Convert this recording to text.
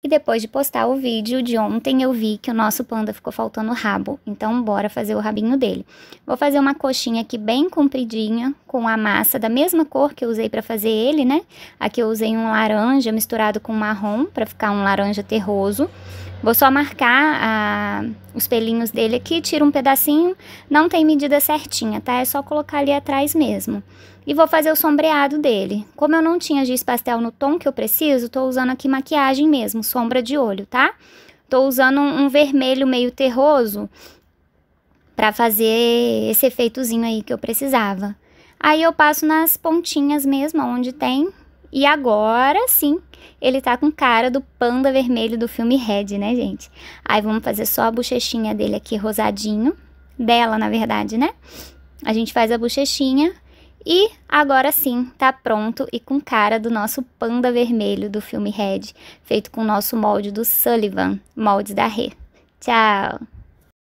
E depois de postar o vídeo de ontem, eu vi que o nosso panda ficou faltando rabo, então bora fazer o rabinho dele. Vou fazer uma coxinha aqui bem compridinha, com a massa da mesma cor que eu usei para fazer ele, né? Aqui eu usei um laranja misturado com marrom, para ficar um laranja terroso. Vou só marcar a os pelinhos dele aqui, tiro um pedacinho, não tem medida certinha, tá? É só colocar ali atrás mesmo. E vou fazer o sombreado dele. Como eu não tinha giz pastel no tom que eu preciso, tô usando aqui maquiagem mesmo, sombra de olho, tá? Tô usando um, vermelho meio terroso pra fazer esse efeitozinho aí que eu precisava. Aí eu passo nas pontinhas mesmo, onde tem, e agora sim, ele tá com cara do panda vermelho do filme Red, né, gente? Aí vamos fazer só a bochechinha dele aqui rosadinho. Dela, na verdade, né? A gente faz a bochechinha. E agora sim, tá pronto e com cara do nosso panda vermelho do filme Red, feito com o nosso molde do Sullivan, molde da Rê. Tchau!